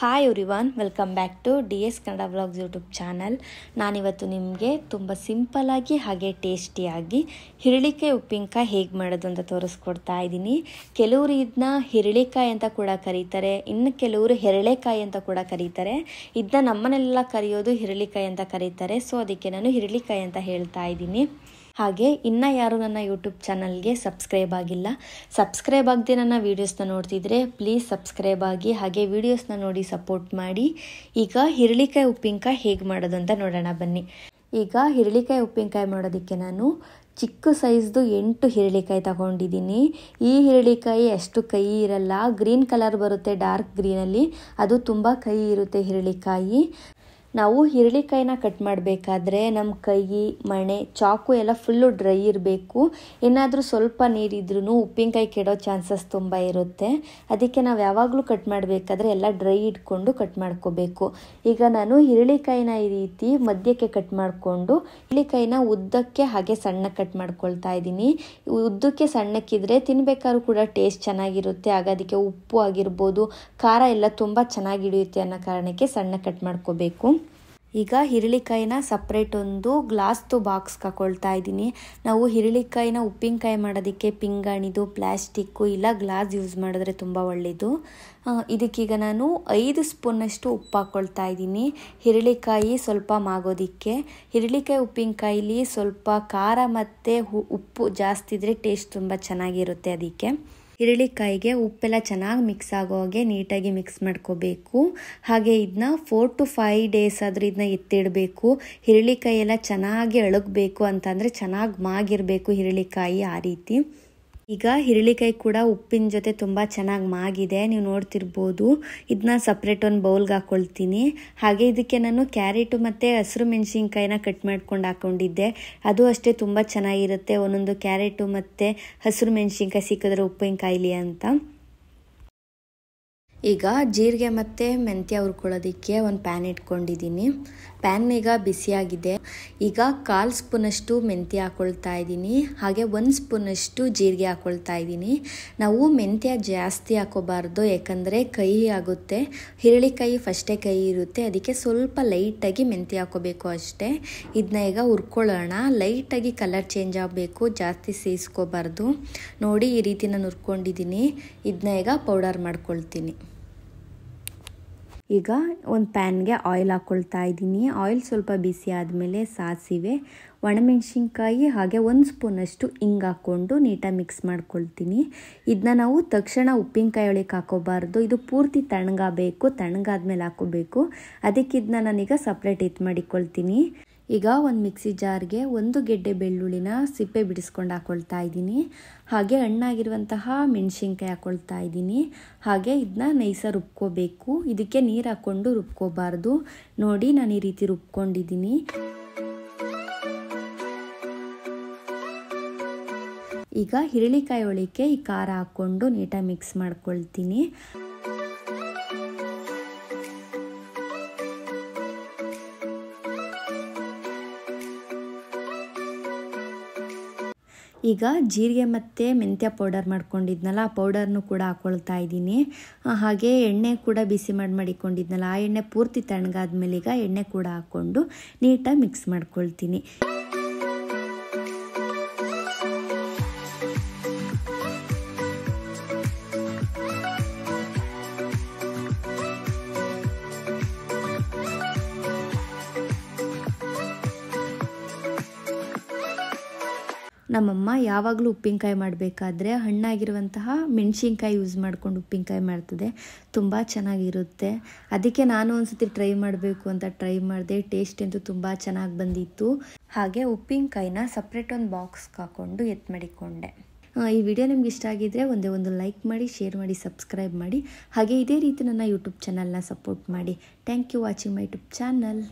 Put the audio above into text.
hi ವಾನ್ welcome back to D S Kannada vlogs YouTube channel ನಾನಿವತ್ತು ನಿಮಗೆ ತುಂಬ ಸಿಂಪಲ್ಲಾಗಿ ಹಾಗೆ ಟೇಸ್ಟಿಯಾಗಿ ಹಿರಳಿಕಾಯಿ ಉಪ್ಪಿನಕಾಯಿ ಹೇಗೆ ಮಾಡೋದು ಅಂತ ತೋರಿಸ್ಕೊಡ್ತಾ ಇದ್ದೀನಿ ಕೆಲವರು ಇದನ್ನ ಹಿರಳಿಕಾಯಿ ಅಂತ ಕೂಡ ಕರೀತಾರೆ ಇನ್ನು ಕೆಲವರು ಹೆರಳೆಕಾಯಿ ಅಂತ ಕೂಡ ಕರೀತಾರೆ ಇದನ್ನ ನಮ್ಮನೆಲ್ಲ ಕರೆಯೋದು ಹಿರಳಿಕಾಯಿ ಅಂತ ಕರೀತಾರೆ ಸೊ ಅದಕ್ಕೆ ನಾನು ಹಿರಳಿಕಾಯಿ ಅಂತ ಹೇಳ್ತಾ ಇದ್ದೀನಿ ಹಾಗೆ ಇನ್ನ ಯಾರು ನನ್ನ ಯೂಟ್ಯೂಬ್ ಚಾನಲ್ಗೆ ಸಬ್ಸ್ಕ್ರೈಬ್ ಆಗಿಲ್ಲ ಸಬ್ಸ್ಕ್ರೈಬ್ ಆಗದೆ ನನ್ನ ವೀಡಿಯೋಸ್ನ ನೋಡ್ತಿದ್ರೆ ಪ್ಲೀಸ್ ಸಬ್ಸ್ಕ್ರೈಬ್ ಆಗಿ ಹಾಗೆ ವೀಡಿಯೋಸ್ನ ನೋಡಿ ಸಪೋರ್ಟ್ ಮಾಡಿ ಈಗ ಹಿರಳಿಕಾಯಿ ಉಪ್ಪಿನಕಾಯಿ ಹೇಗೆ ಮಾಡೋದು ಅಂತ ನೋಡೋಣ ಬನ್ನಿ ಈಗ ಹಿರಳಿಕಾಯಿ ಉಪ್ಪಿನಕಾಯಿ ಮಾಡೋದಕ್ಕೆ ನಾನು ಚಿಕ್ಕ ಸೈಜ್ದು ಎಂಟು ಹಿರಳಿಕಾಯಿ ತಗೊಂಡಿದ್ದೀನಿ ಈ ಹಿರಳಿಕಾಯಿ ಅಷ್ಟು ಕೈ ಇರಲ್ಲ ಗ್ರೀನ್ ಕಲರ್ ಬರುತ್ತೆ ಡಾರ್ಕ್ ಗ್ರೀನಲ್ಲಿ ಅದು ತುಂಬ ಕೈ ಇರುತ್ತೆ ಹಿರಳಿಕಾಯಿ ನಾವು ಹಿರಳಿಕಾಯಿನ ಕಟ್ ಮಾಡಬೇಕಾದ್ರೆ ನಮ್ಮ ಕೈ ಮಣೆ ಚಾಕು ಎಲ್ಲ ಫುಲ್ಲು ಡ್ರೈ ಇರಬೇಕು ಏನಾದರೂ ಸ್ವಲ್ಪ ನೀರಿದ್ರೂ ಉಪ್ಪಿನಕಾಯಿ ಕೆಡೋ ಚಾನ್ಸಸ್ ತುಂಬ ಇರುತ್ತೆ ಅದಕ್ಕೆ ನಾವು ಯಾವಾಗಲೂ ಕಟ್ ಮಾಡಬೇಕಾದ್ರೆ ಎಲ್ಲ ಡ್ರೈ ಇಟ್ಕೊಂಡು ಕಟ್ ಮಾಡ್ಕೋಬೇಕು ಈಗ ನಾನು ಹಿರಳಿಕಾಯಿನ ಈ ರೀತಿ ಮಧ್ಯಕ್ಕೆ ಕಟ್ ಮಾಡಿಕೊಂಡು ಹಿರಳಿಕಾಯಿನ ಉದ್ದಕ್ಕೆ ಹಾಗೆ ಸಣ್ಣ ಕಟ್ ಮಾಡ್ಕೊಳ್ತಾ ಇದ್ದೀನಿ ಉದ್ದಕ್ಕೆ ಸಣ್ಣಕ್ಕಿದ್ರೆ ತಿನ್ಬೇಕಾದ್ರೂ ಕೂಡ ಟೇಸ್ಟ್ ಚೆನ್ನಾಗಿರುತ್ತೆ ಆಗ ಅದಕ್ಕೆ ಉಪ್ಪು ಆಗಿರ್ಬೋದು ಖಾರ ಎಲ್ಲ ತುಂಬ ಚೆನ್ನಾಗಿ ಹಿಡಿಯುತ್ತೆ ಅನ್ನೋ ಕಾರಣಕ್ಕೆ ಸಣ್ಣ ಕಟ್ ಮಾಡ್ಕೋಬೇಕು ಈಗ ಹಿರಳಿಕಾಯಿನ ಸಪ್ರೇಟ್ ಒಂದು ಗ್ಲಾಸ್ದು ಬಾಕ್ಸ್ ಹಾಕೊಳ್ತಾ ಇದ್ದೀನಿ ನಾವು ಹಿರಳಿಕಾಯಿನ ಉಪ್ಪಿನಕಾಯಿ ಮಾಡೋದಕ್ಕೆ ಪಿಂಗಾಣಿದು ಪ್ಲ್ಯಾಸ್ಟಿಕ್ಕು ಇಲ್ಲ ಗ್ಲಾಸ್ ಯೂಸ್ ಮಾಡಿದ್ರೆ ತುಂಬ ಒಳ್ಳೆಯದು ಇದಕ್ಕೀಗ ನಾನು ಐದು ಸ್ಪೂನಷ್ಟು ಉಪ್ಪು ಹಾಕ್ಕೊಳ್ತಾ ಇದ್ದೀನಿ ಹಿರಳಿಕಾಯಿ ಸ್ವಲ್ಪ ಮಾಗೋದಿಕ್ಕೆ ಹಿರಳಿಕಾಯಿ ಉಪ್ಪಿನಕಾಯಿಲಿ ಸ್ವಲ್ಪ ಖಾರ ಮತ್ತು ಉಪ್ಪು ಜಾಸ್ತಿ ಇದ್ದರೆ ಟೇಸ್ಟ್ ತುಂಬ ಚೆನ್ನಾಗಿರುತ್ತೆ ಅದಕ್ಕೆ ಹಿರುಳಿಕಾಯಿಗೆ ಉಪ್ಪೆಲ್ಲ ಚೆನ್ನಾಗಿ ಮಿಕ್ಸ್ ಆಗೋ ಹಾಗೆ ನೀಟಾಗಿ ಮಿಕ್ಸ್ ಮಾಡ್ಕೋಬೇಕು ಹಾಗೆ ಇದನ್ನ ಫೋರ್ ಟು ಫೈವ್ ಡೇಸ್ ಆದರೂ ಇದನ್ನ ಎತ್ತಿಡಬೇಕು ಹಿರಳಿಕಾಯಿ ಎಲ್ಲ ಚೆನ್ನಾಗಿ ಅಳಗಬೇಕು ಅಂತಂದರೆ ಚೆನ್ನಾಗಿ ಮಾಗಿರಬೇಕು ಹಿರಳಿಕಾಯಿ ಆ ರೀತಿ ಈಗ ಹಿರಳಿಕಾಯಿ ಕೂಡ ಉಪ್ಪಿನ ಜೊತೆ ತುಂಬ ಚೆನ್ನಾಗಿ ಮಾಗಿದೆ ನೀವು ನೋಡ್ತಿರ್ಬೋದು ಇದನ್ನ ಸಪ್ರೇಟ್ ಒಂದು ಬೌಲ್ಗೆ ಹಾಕ್ಕೊಳ್ತೀನಿ ಹಾಗೆ ಇದಕ್ಕೆ ನಾನು ಕ್ಯಾರೆಟು ಮತ್ತು ಹಸಿರು ಮೆಣಸಿನ್ಕಾಯಿನ ಕಟ್ ಮಾಡ್ಕೊಂಡು ಹಾಕೊಂಡಿದ್ದೆ ಅದು ಅಷ್ಟೇ ತುಂಬ ಚೆನ್ನಾಗಿರುತ್ತೆ ಒಂದೊಂದು ಕ್ಯಾರೆಟು ಮತ್ತು ಹಸಿರು ಮೆಣಸಿನ್ಕಾಯಿ ಸಿಕ್ಕಿದ್ರೆ ಉಪ್ಪಿನಕಾಯಿಲಿ ಅಂತ ಈಗ ಜೀರಿಗೆ ಮತ್ತು ಮೆಂತ್ಯ ಹುರ್ಕೊಳ್ಳೋದಕ್ಕೆ ಒಂದು ಪ್ಯಾನ್ ಇಟ್ಕೊಂಡಿದ್ದೀನಿ ಪ್ಯಾನ್ ಈಗ ಬಿಸಿಯಾಗಿದೆ ಈಗ ಕಾಲು ಸ್ಪೂನಷ್ಟು ಮೆಂತ್ಯ ಹಾಕ್ಕೊಳ್ತಾ ಇದ್ದೀನಿ ಹಾಗೆ ಒಂದು ಸ್ಪೂನಷ್ಟು ಜೀರಿಗೆ ಹಾಕ್ಕೊಳ್ತಾ ಇದ್ದೀನಿ ನಾವು ಮೆಂತ್ಯ ಜಾಸ್ತಿ ಹಾಕೋಬಾರ್ದು ಯಾಕಂದರೆ ಕಹಿ ಆಗುತ್ತೆ ಹಿರಳಿಕಾಯಿ ಫಸ್ಟೇ ಕಹಿ ಇರುತ್ತೆ ಅದಕ್ಕೆ ಸ್ವಲ್ಪ ಲೈಟಾಗಿ ಮೆಂತ್ಯ ಹಾಕೋಬೇಕು ಅಷ್ಟೇ ಇದನ್ನ ಈಗ ಹುರ್ಕೊಳ್ಳೋಣ ಲೈಟಾಗಿ ಕಲರ್ ಚೇಂಜ್ ಆಗಬೇಕು ಜಾಸ್ತಿ ಸೇಸ್ಕೋಬಾರ್ದು ನೋಡಿ ಈ ರೀತಿ ನಾನು ಹುರ್ಕೊಂಡಿದ್ದೀನಿ ಇದನ್ನ ಈಗ ಪೌಡರ್ ಮಾಡ್ಕೊಳ್ತೀನಿ ಈಗ ಒಂದು ಪ್ಯಾನ್ಗೆ ಆಯಿಲ್ ಹಾಕ್ಕೊಳ್ತಾ ಇದ್ದೀನಿ ಆಯಿಲ್ ಸ್ವಲ್ಪ ಬಿಸಿ ಆದಮೇಲೆ ಸಾಸಿವೆ ಒಣಮೆಣ್ಸಿನ್ಕಾಯಿ ಹಾಗೆ ಒಂದು ಸ್ಪೂನಷ್ಟು ಹಿಂಗೆ ಹಾಕ್ಕೊಂಡು ನೀಟಾಗಿ ಮಿಕ್ಸ್ ಮಾಡ್ಕೊಳ್ತೀನಿ ಇದನ್ನ ನಾವು ತಕ್ಷಣ ಉಪ್ಪಿನಕಾಯಿ ಒಳಗೆ ಹಾಕೋಬಾರ್ದು ಇದು ಪೂರ್ತಿ ತಣ್ಣಗಾಗಬೇಕು ತಣ್ಣಗಾದ್ಮೇಲೆ ಹಾಕೋಬೇಕು ಅದಕ್ಕೆ ಇದನ್ನ ನಾನೀಗ ಸಪ್ರೇಟ್ ಇದು ಮಾಡಿಕೊಳ್ತೀನಿ ಈಗ ಒಂದು ಮಿಕ್ಸಿ ಜಾರ್ಗೆ ಒಂದು ಗೆಡ್ಡೆ ಬೆಳ್ಳುಳ್ಳಿನ ಸಿಪ್ಪೆ ಬಿಡಿಸ್ಕೊಂಡು ಹಾಕೊಳ್ತಾ ಇದ್ದೀನಿ ಹಾಗೆ ಹಣ್ಣಾಗಿರುವಂತಹ ಮೆಣಸಿನ್ಕಾಯಿ ಹಾಕೊಳ್ತಾ ಇದ್ದೀನಿ ಹಾಗೆ ಇದನ್ನ ನೈಸ ರುಬ್ಕೋಬೇಕು ಇದಕ್ಕೆ ನೀರು ಹಾಕ್ಕೊಂಡು ರುಬ್ಕೋಬಾರ್ದು ನೋಡಿ ನಾನು ಈ ರೀತಿ ರುಬ್ಕೊಂಡಿದ್ದೀನಿ ಈಗ ಹಿರಳಿಕಾಯಿ ಒಳಿಕೆ ಈ ಖಾರ ಹಾಕ್ಕೊಂಡು ನೀಟಾಗಿ ಮಿಕ್ಸ್ ಮಾಡ್ಕೊಳ್ತೀನಿ ಈಗ ಜೀರಿಗೆ ಮತ್ತು ಮೆಂತ್ಯ ಪೌಡರ್ ಮಾಡ್ಕೊಂಡಿದ್ನಲ್ಲ ಆ ಪೌಡರ್ನು ಕೂಡ ಹಾಕ್ಕೊಳ್ತಾ ಇದ್ದೀನಿ ಹಾಗೆ ಎಣ್ಣೆ ಕೂಡ ಬಿಸಿ ಮಾಡಿ ಮಾಡಿಕೊಂಡಿದ್ನಲ್ಲ ಆ ಎಣ್ಣೆ ಪೂರ್ತಿ ತಣ್ಣಗಾದ್ಮೇಲೆ ಈಗ ಎಣ್ಣೆ ಕೂಡ ಹಾಕ್ಕೊಂಡು ನೀಟಾಗಿ ಮಿಕ್ಸ್ ಮಾಡ್ಕೊಳ್ತೀನಿ ನಮ್ಮಮ್ಮ ಯಾವಾಗಲೂ ಉಪ್ಪಿನಕಾಯಿ ಮಾಡಬೇಕಾದ್ರೆ ಹಣ್ಣಾಗಿರುವಂತಹ ಮೆಣಸಿನ್ಕಾಯಿ ಯೂಸ್ ಮಾಡ್ಕೊಂಡು ಉಪ್ಪಿನಕಾಯಿ ಮಾಡ್ತದೆ ತುಂಬ ಚೆನ್ನಾಗಿರುತ್ತೆ ಅದಕ್ಕೆ ನಾನು ಒಂದ್ಸತಿ ಟ್ರೈ ಮಾಡಬೇಕು ಅಂತ ಟ್ರೈ ಮಾಡಿದೆ ಟೇಸ್ಟ್ ಅಂತೂ ತುಂಬ ಚೆನ್ನಾಗಿ ಬಂದಿತ್ತು ಹಾಗೆ ಉಪ್ಪಿನಕಾಯಿನ ಸಪ್ರೇಟ್ ಒಂದು ಬಾಕ್ಸ್ಗೆ ಹಾಕ್ಕೊಂಡು ಎತ್ ಮಾಡಿಕೊಂಡೆ ಈ ವಿಡಿಯೋ ನಿಮ್ಗೆ ಇಷ್ಟ ಆಗಿದ್ದರೆ ಒಂದೇ ಒಂದು ಲೈಕ್ ಮಾಡಿ ಶೇರ್ ಮಾಡಿ ಸಬ್ಸ್ಕ್ರೈಬ್ ಮಾಡಿ ಹಾಗೆ ಇದೇ ರೀತಿ ನನ್ನ ಯೂಟ್ಯೂಬ್ ಚಾನಲ್ನ ಸಪೋರ್ಟ್ ಮಾಡಿ thank you watching my YouTube channel